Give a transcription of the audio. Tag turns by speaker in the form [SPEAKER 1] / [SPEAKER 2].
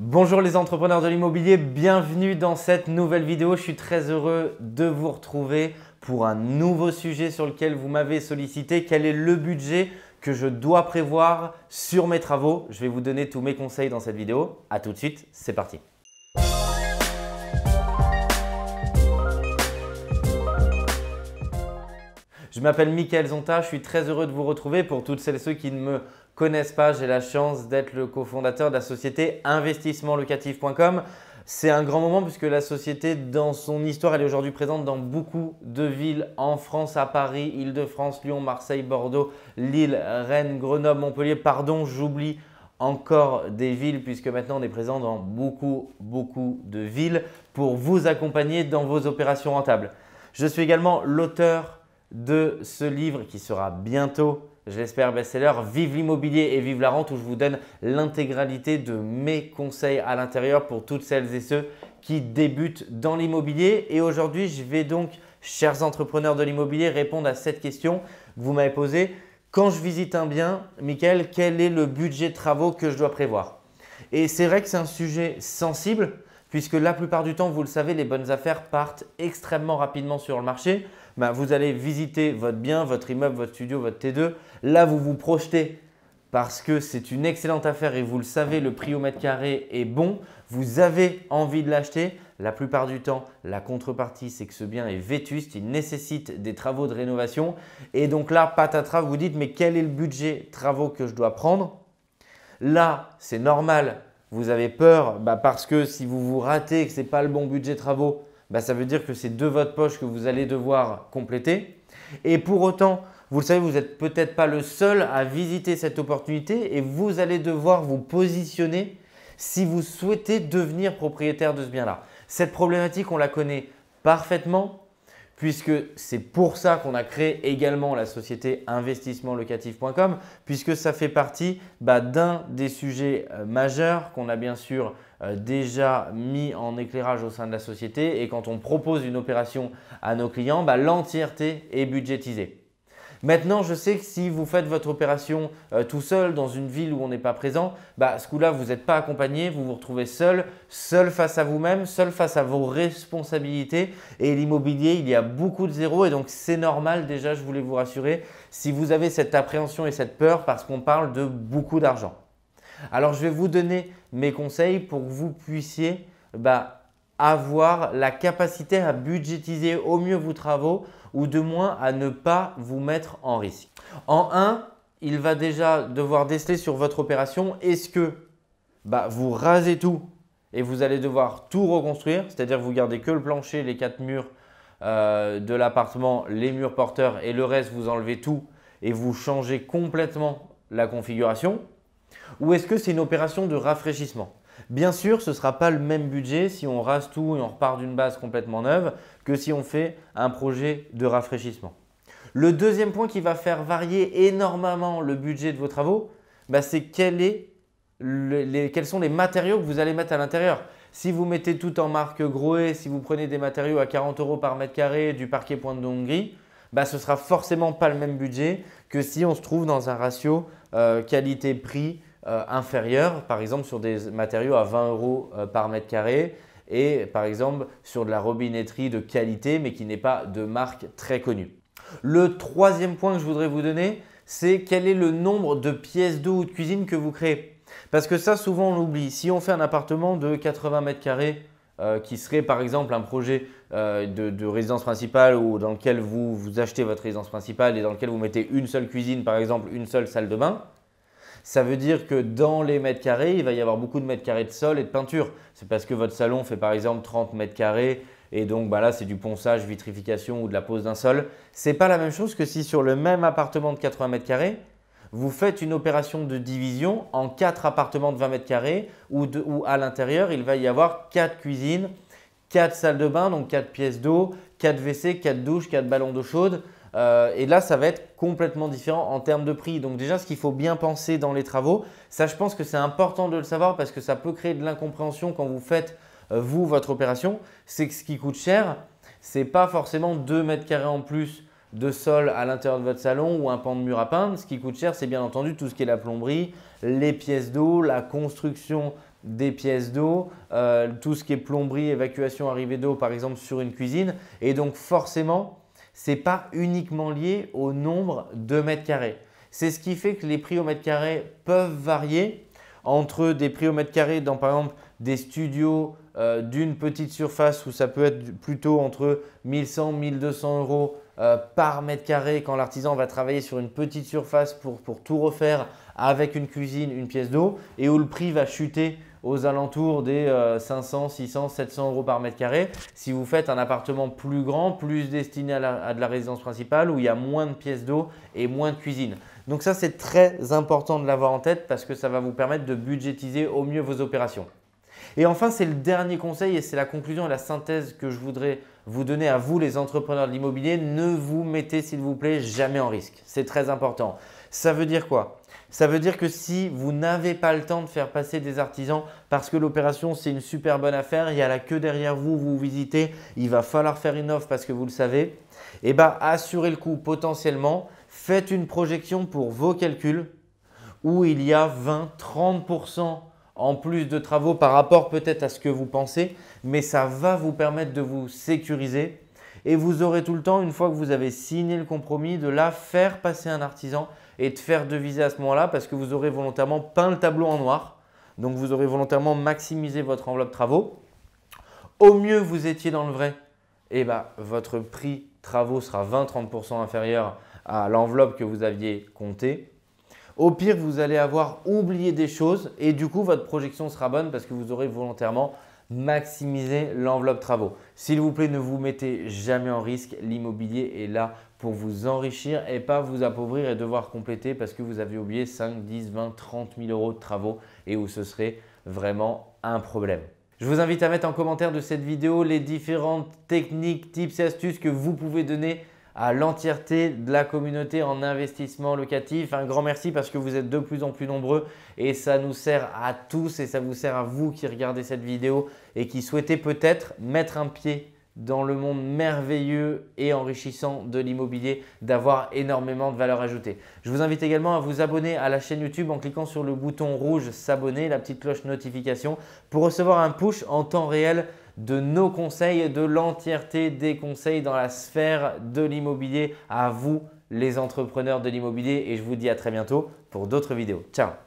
[SPEAKER 1] Bonjour les entrepreneurs de l'immobilier, bienvenue dans cette nouvelle vidéo. Je suis très heureux de vous retrouver pour un nouveau sujet sur lequel vous m'avez sollicité. Quel est le budget que je dois prévoir sur mes travaux Je vais vous donner tous mes conseils dans cette vidéo. A tout de suite, c'est parti. Je m'appelle Michael Zonta, je suis très heureux de vous retrouver. Pour toutes celles et ceux qui ne me connaissent pas, j'ai la chance d'être le cofondateur de la société investissementlocatif.com. C'est un grand moment puisque la société, dans son histoire, elle est aujourd'hui présente dans beaucoup de villes en France, à Paris, Île-de-France, Lyon, Marseille, Bordeaux, Lille, Rennes, Grenoble, Montpellier. Pardon, j'oublie encore des villes puisque maintenant on est présent dans beaucoup, beaucoup de villes pour vous accompagner dans vos opérations rentables. Je suis également l'auteur de ce livre qui sera bientôt je l'espère, best-seller. Vive l'immobilier et vive la rente où je vous donne l'intégralité de mes conseils à l'intérieur pour toutes celles et ceux qui débutent dans l'immobilier. Et aujourd'hui, je vais donc, chers entrepreneurs de l'immobilier, répondre à cette question que vous m'avez posée. Quand je visite un bien, Michael, quel est le budget de travaux que je dois prévoir Et c'est vrai que c'est un sujet sensible puisque la plupart du temps, vous le savez, les bonnes affaires partent extrêmement rapidement sur le marché. Bah, vous allez visiter votre bien, votre immeuble, votre studio, votre T2. Là, vous vous projetez parce que c'est une excellente affaire et vous le savez, le prix au mètre carré est bon. Vous avez envie de l'acheter. La plupart du temps, la contrepartie, c'est que ce bien est vétuste, il nécessite des travaux de rénovation. Et donc là, patatras, vous dites, mais quel est le budget travaux que je dois prendre Là, c'est normal, vous avez peur bah, parce que si vous vous ratez, que ce n'est pas le bon budget travaux, bah, ça veut dire que c'est de votre poche que vous allez devoir compléter. Et pour autant, vous le savez, vous n'êtes peut-être pas le seul à visiter cette opportunité et vous allez devoir vous positionner si vous souhaitez devenir propriétaire de ce bien-là. Cette problématique, on la connaît parfaitement puisque c'est pour ça qu'on a créé également la société investissementlocatif.com, puisque ça fait partie bah, d'un des sujets euh, majeurs qu'on a bien sûr euh, déjà mis en éclairage au sein de la société. Et quand on propose une opération à nos clients, bah, l'entièreté est budgétisée. Maintenant, je sais que si vous faites votre opération euh, tout seul dans une ville où on n'est pas présent, bah, ce coup-là, vous n'êtes pas accompagné, vous vous retrouvez seul, seul face à vous-même, seul face à vos responsabilités. Et l'immobilier, il y a beaucoup de zéros et donc c'est normal déjà, je voulais vous rassurer, si vous avez cette appréhension et cette peur parce qu'on parle de beaucoup d'argent. Alors, je vais vous donner mes conseils pour que vous puissiez bah, avoir la capacité à budgétiser au mieux vos travaux ou de moins à ne pas vous mettre en risque. En 1, il va déjà devoir déceler sur votre opération est-ce que bah, vous rasez tout et vous allez devoir tout reconstruire, c'est-à-dire vous gardez que le plancher, les quatre murs euh, de l'appartement, les murs porteurs et le reste, vous enlevez tout et vous changez complètement la configuration Ou est-ce que c'est une opération de rafraîchissement Bien sûr, ce ne sera pas le même budget si on rase tout et on repart d'une base complètement neuve que si on fait un projet de rafraîchissement. Le deuxième point qui va faire varier énormément le budget de vos travaux, bah, c'est quels sont les matériaux que vous allez mettre à l'intérieur. Si vous mettez tout en marque Grohe, si vous prenez des matériaux à 40 euros par mètre carré du parquet Pointe de Hongrie, bah ce sera forcément pas le même budget que si on se trouve dans un ratio euh, qualité-prix euh, inférieure, par exemple sur des matériaux à 20 euros euh, par mètre carré et par exemple sur de la robinetterie de qualité mais qui n'est pas de marque très connue. Le troisième point que je voudrais vous donner, c'est quel est le nombre de pièces d'eau ou de cuisine que vous créez. Parce que ça, souvent, on l'oublie. Si on fait un appartement de 80 mètres carrés, euh, qui serait par exemple un projet de, résidence principale ou dans lequel vous achetez votre résidence principale et dans lequel vous mettez une seule cuisine, par exemple, une seule salle de bain, ça veut dire que dans les mètres carrés, il va y avoir beaucoup de mètres carrés de sol et de peinture. C'est parce que votre salon fait par exemple 30 mètres carrés et donc bah là c'est du ponçage, vitrification ou de la pose d'un sol. C'est pas la même chose que si sur le même appartement de 80 mètres carrés, vous faites une opération de division en quatre appartements de 20 mètres carrés ou à l'intérieur il va y avoir quatre cuisines, quatre salles de bain, donc quatre pièces d'eau, quatre WC, quatre douches, quatre ballons d'eau chaude. Euh, et là, ça va être complètement différent en termes de prix. Donc déjà, ce qu'il faut bien penser dans les travaux, ça je pense que c'est important de le savoir parce que ça peut créer de l'incompréhension quand vous faites, euh, vous, votre opération. C'est que ce qui coûte cher, n'est pas forcément 2 mètres carrés en plus de sol à l'intérieur de votre salon ou un pan de mur à peindre. Ce qui coûte cher, c'est bien entendu tout ce qui est la plomberie, les pièces d'eau, la construction des pièces d'eau, euh, tout ce qui est plomberie, évacuation, arrivée d'eau par exemple sur une cuisine. Et donc forcément, n'est pas uniquement lié au nombre de mètres carrés. C'est ce qui fait que les prix au mètre carré peuvent varier entre des prix au mètre carré dans par exemple des studios euh, d'une petite surface où ça peut être plutôt entre 1100 1200 euros euh, par mètre carré quand l'artisan va travailler sur une petite surface pour, pour, tout refaire avec une cuisine, une pièce d'eau et où le prix va chuter aux alentours des 500, 600, 700 euros par mètre carré. Si vous faites un appartement plus grand, plus destiné à de la résidence principale, où il y a moins de pièces d'eau et moins de cuisine. Donc ça, c'est très important de l'avoir en tête parce que ça va vous permettre de budgétiser au mieux vos opérations. Et enfin, c'est le dernier conseil et c'est la conclusion et la synthèse que je voudrais vous donner à vous, les entrepreneurs de l'immobilier. Ne vous mettez, s'il vous plaît, jamais en risque. C'est très important. Ça veut dire quoi ça veut dire que si vous n'avez pas le temps de faire passer des artisans parce que l'opération c'est une super bonne affaire, il y a la queue derrière vous, vous visitez, il va falloir faire une offre parce que vous le savez, Eh bien assurez le coup potentiellement, faites une projection pour vos calculs où il y a 20-30% en plus de travaux par rapport peut-être à ce que vous pensez, mais ça va vous permettre de vous sécuriser et vous aurez tout le temps, une fois que vous avez signé le compromis, de la faire passer un artisan et de faire deviser à ce moment-là parce que vous aurez volontairement peint le tableau en noir. Donc vous aurez volontairement maximisé votre enveloppe travaux. Au mieux, vous étiez dans le vrai. Et eh bah, ben, votre prix travaux sera 20-30% inférieur à l'enveloppe que vous aviez comptée. Au pire, vous allez avoir oublié des choses et du coup, votre projection sera bonne parce que vous aurez volontairement maximiser l'enveloppe travaux. S'il vous plaît, ne vous mettez jamais en risque. L'immobilier est là pour vous enrichir et pas vous appauvrir et devoir compléter parce que vous avez oublié 5, 10, 20, 30 000 euros de travaux et où ce serait vraiment un problème. Je vous invite à mettre en commentaire de cette vidéo les différentes techniques, tips et astuces que vous pouvez donner à l'entièreté de la communauté en investissement locatif. Un grand merci parce que vous êtes de plus en plus nombreux et ça nous sert à tous et ça vous sert à vous qui regardez cette vidéo et qui souhaitez peut-être mettre un pied dans le monde merveilleux et enrichissant de l'immobilier d'avoir énormément de valeur ajoutée. Je vous invite également à vous abonner à la chaîne YouTube en cliquant sur le bouton rouge s'abonner, la petite cloche notification pour recevoir un push en temps réel de nos conseils, de l'entièreté des conseils dans la sphère de l'immobilier à vous les entrepreneurs de l'immobilier et je vous dis à très bientôt pour d'autres vidéos. Ciao